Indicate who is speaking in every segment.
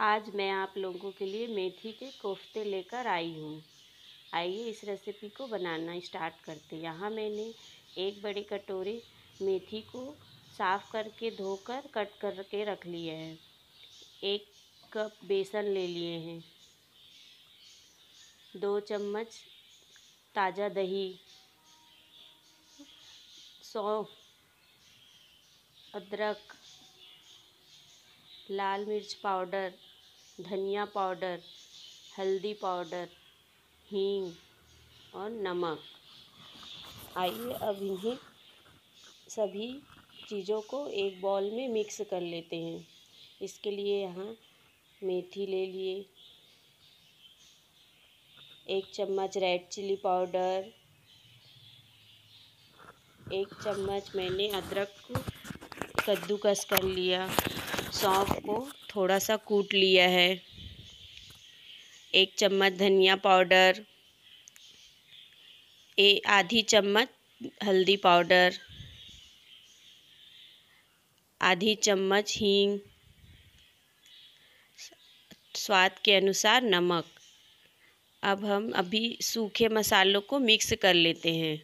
Speaker 1: आज मैं आप लोगों के लिए मेथी के कोफ्ते लेकर आई हूँ आइए इस रेसिपी को बनाना स्टार्ट करते यहाँ मैंने एक बड़े कटोरी मेथी को साफ़ करके धोकर कट करके रख लिए हैं एक कप बेसन ले लिए हैं दो चम्मच ताज़ा दही सौ अदरक लाल मिर्च पाउडर धनिया पाउडर हल्दी पाउडर हींग और नमक आइए अब इन्हें सभी चीज़ों को एक बॉल में मिक्स कर लेते हैं इसके लिए यहाँ मेथी ले लिए एक चम्मच रेड चिली पाउडर एक चम्मच मैंने अदरक को कद्दूकस कर लिया सौंफ को थोड़ा सा कूट लिया है एक चम्मच धनिया पाउडर ए आधी चम्मच हल्दी पाउडर आधी चम्मच हींग स्वाद के अनुसार नमक अब हम अभी सूखे मसालों को मिक्स कर लेते हैं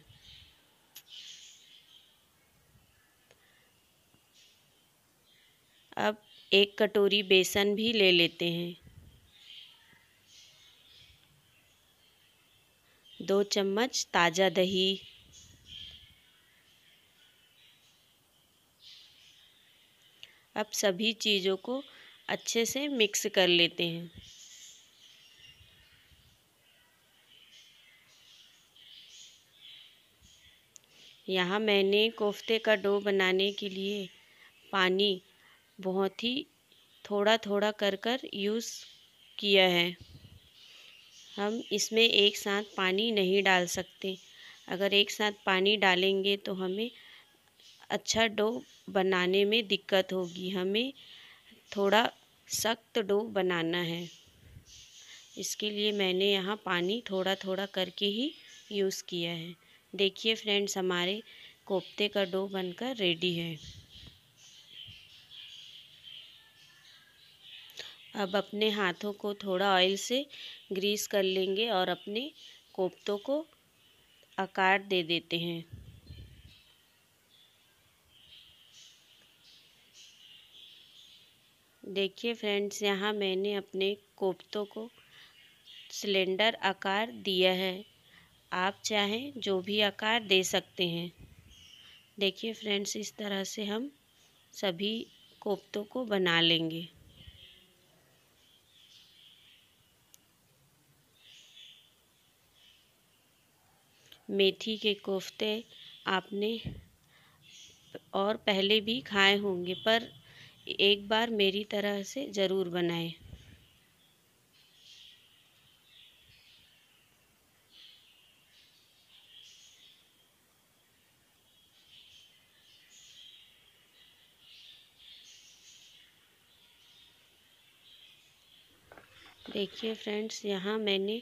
Speaker 1: अब एक कटोरी बेसन भी ले लेते हैं दो चम्मच ताज़ा दही अब सभी चीज़ों को अच्छे से मिक्स कर लेते हैं यहाँ मैंने कोफ्ते का डो बनाने के लिए पानी बहुत ही थोड़ा थोड़ा कर कर यूज़ किया है हम इसमें एक साथ पानी नहीं डाल सकते अगर एक साथ पानी डालेंगे तो हमें अच्छा डो बनाने में दिक्कत होगी हमें थोड़ा सख्त डो बनाना है इसके लिए मैंने यहाँ पानी थोड़ा थोड़ा करके ही यूज़ किया है देखिए फ्रेंड्स हमारे कोफ्ते का डो बनकर रेडी है अब अपने हाथों को थोड़ा ऑयल से ग्रीस कर लेंगे और अपने कोफ्तों को आकार दे देते हैं देखिए फ्रेंड्स यहाँ मैंने अपने कोफ्तों को सिलेंडर आकार दिया है आप चाहें जो भी आकार दे सकते हैं देखिए फ्रेंड्स इस तरह से हम सभी कोफ्तों को बना लेंगे मेथी के कोफ़्ते आपने और पहले भी खाए होंगे पर एक बार मेरी तरह से ज़रूर बनाए देखिए फ्रेंड्स यहाँ मैंने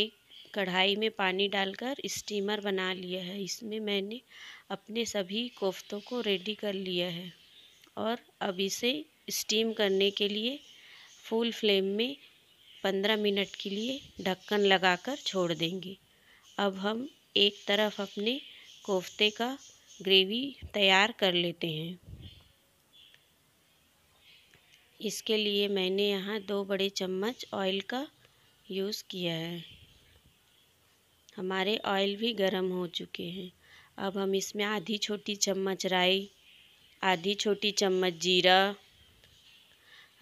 Speaker 1: एक कढ़ाई में पानी डालकर स्टीमर बना लिया है इसमें मैंने अपने सभी कोफ्तों को रेडी कर लिया है और अब इसे स्टीम करने के लिए फुल फ्लेम में पंद्रह मिनट के लिए ढक्कन लगाकर छोड़ देंगे अब हम एक तरफ अपने कोफ्ते का ग्रेवी तैयार कर लेते हैं इसके लिए मैंने यहाँ दो बड़े चम्मच ऑयल का यूज़ किया है हमारे ऑयल भी गर्म हो चुके हैं अब हम इसमें आधी छोटी चम्मच राई आधी छोटी चम्मच जीरा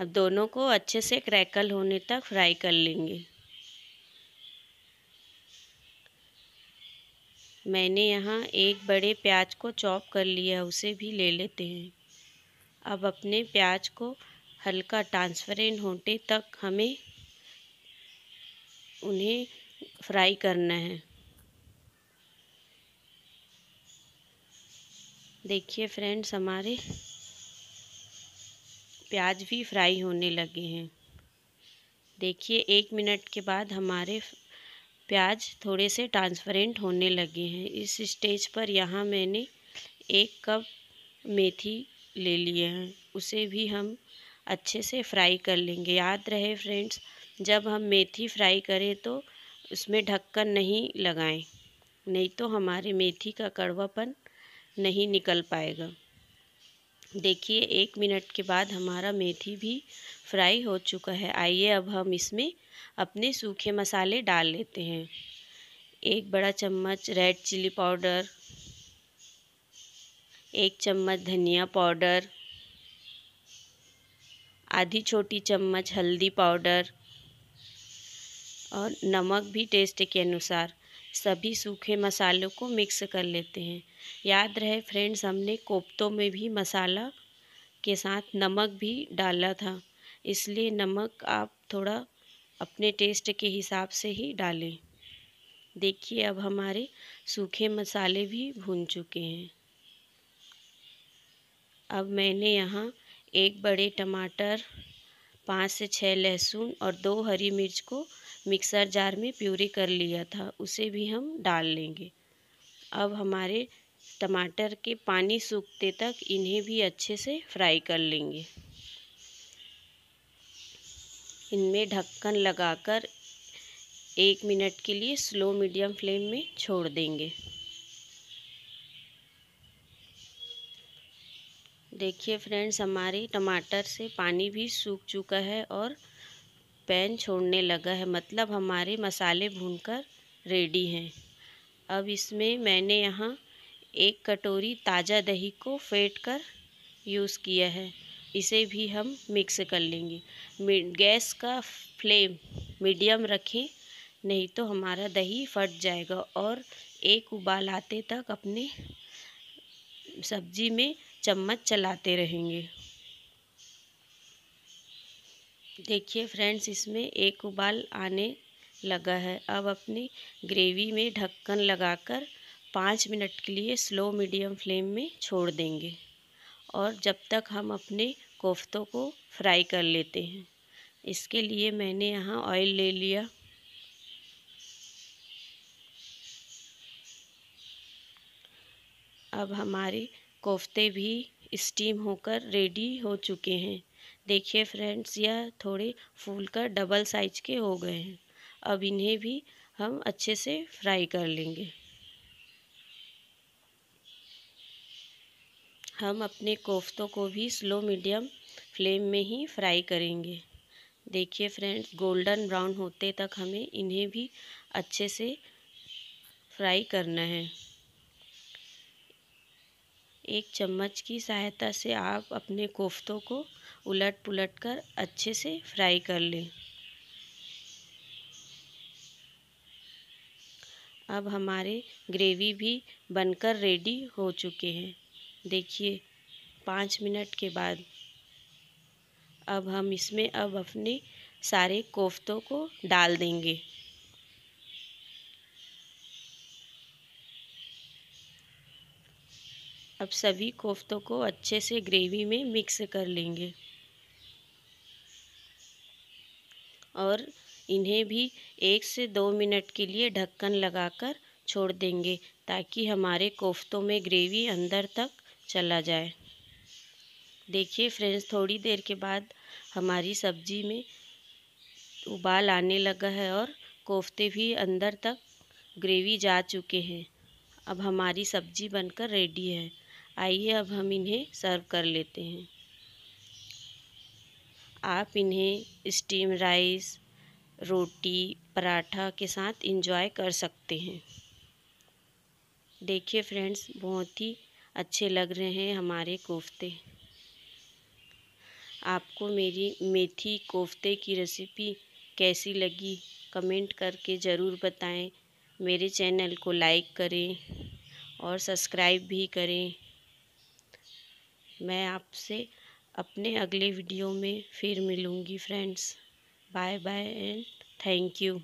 Speaker 1: अब दोनों को अच्छे से क्रैकल होने तक फ्राई कर लेंगे मैंने यहाँ एक बड़े प्याज को चॉप कर लिया उसे भी ले लेते हैं अब अपने प्याज को हल्का ट्रांसफरेंट होने तक हमें उन्हें फ्राई करना है देखिए फ्रेंड्स हमारे प्याज भी फ्राई होने लगे हैं देखिए एक मिनट के बाद हमारे प्याज थोड़े से ट्रांसपेरेंट होने लगे हैं इस स्टेज पर यहाँ मैंने एक कप मेथी ले लिए हैं उसे भी हम अच्छे से फ्राई कर लेंगे याद रहे फ्रेंड्स जब हम मेथी फ्राई करें तो उसमें ढक्कन नहीं लगाएं नहीं तो हमारे मेथी का कड़वापन नहीं निकल पाएगा देखिए एक मिनट के बाद हमारा मेथी भी फ्राई हो चुका है आइए अब हम इसमें अपने सूखे मसाले डाल लेते हैं एक बड़ा चम्मच रेड चिली पाउडर एक चम्मच धनिया पाउडर आधी छोटी चम्मच हल्दी पाउडर और नमक भी टेस्ट के अनुसार सभी सूखे मसालों को मिक्स कर लेते हैं याद रहे फ्रेंड्स हमने कोफ्तों में भी मसाला के साथ नमक भी डाला था इसलिए नमक आप थोड़ा अपने टेस्ट के हिसाब से ही डालें देखिए अब हमारे सूखे मसाले भी भून चुके हैं अब मैंने यहाँ एक बड़े टमाटर पाँच से छः लहसुन और दो हरी मिर्च को मिक्सर जार में प्यूरी कर लिया था उसे भी हम डाल लेंगे अब हमारे टमाटर के पानी सूखते तक इन्हें भी अच्छे से फ्राई कर लेंगे इनमें ढक्कन लगाकर एक मिनट के लिए स्लो मीडियम फ्लेम में छोड़ देंगे देखिए फ्रेंड्स हमारे टमाटर से पानी भी सूख चुका है और पैन छोड़ने लगा है मतलब हमारे मसाले भूनकर रेडी हैं अब इसमें मैंने यहाँ एक कटोरी ताज़ा दही को फेंट कर यूज़ किया है इसे भी हम मिक्स कर लेंगे गैस का फ्लेम मीडियम रखें नहीं तो हमारा दही फट जाएगा और एक उबाल आते तक अपने सब्जी में चम्मच चलाते रहेंगे देखिए फ्रेंड्स इसमें एक उबाल आने लगा है अब अपनी ग्रेवी में ढक्कन लगाकर पाँच मिनट के लिए स्लो मीडियम फ्लेम में छोड़ देंगे और जब तक हम अपने कोफ्तों को फ्राई कर लेते हैं इसके लिए मैंने यहाँ ऑयल ले लिया अब हमारे कोफ्ते भी स्टीम होकर रेडी हो चुके हैं देखिए फ्रेंड्स यह थोड़े फूल कर डबल साइज के हो गए हैं अब इन्हें भी हम अच्छे से फ्राई कर लेंगे हम अपने कोफ्तों को भी स्लो मीडियम फ्लेम में ही फ्राई करेंगे देखिए फ्रेंड्स गोल्डन ब्राउन होते तक हमें इन्हें भी अच्छे से फ्राई करना है एक चम्मच की सहायता से आप अपने कोफ्तों को उलट पुलट कर अच्छे से फ्राई कर लें अब हमारे ग्रेवी भी बनकर रेडी हो चुके हैं देखिए पाँच मिनट के बाद अब हम इसमें अब अपने सारे कोफ्तों को डाल देंगे अब सभी कोफ्तों को अच्छे से ग्रेवी में मिक्स कर लेंगे और इन्हें भी एक से दो मिनट के लिए ढक्कन लगाकर छोड़ देंगे ताकि हमारे कोफ्तों में ग्रेवी अंदर तक चला जाए देखिए फ्रेंड्स थोड़ी देर के बाद हमारी सब्जी में उबाल आने लगा है और कोफ्ते भी अंदर तक ग्रेवी जा चुके हैं अब हमारी सब्जी बनकर रेडी है आइए अब हम इन्हें सर्व कर लेते हैं आप इन्हें स्टीम राइस रोटी पराठा के साथ इंजॉय कर सकते हैं देखिए फ्रेंड्स बहुत ही अच्छे लग रहे हैं हमारे कोफ्ते आपको मेरी मेथी कोफ्ते की रेसिपी कैसी लगी कमेंट करके ज़रूर बताएं मेरे चैनल को लाइक करें और सब्सक्राइब भी करें मैं आपसे अपने अगले वीडियो में फिर मिलूँगी friends bye bye and thank you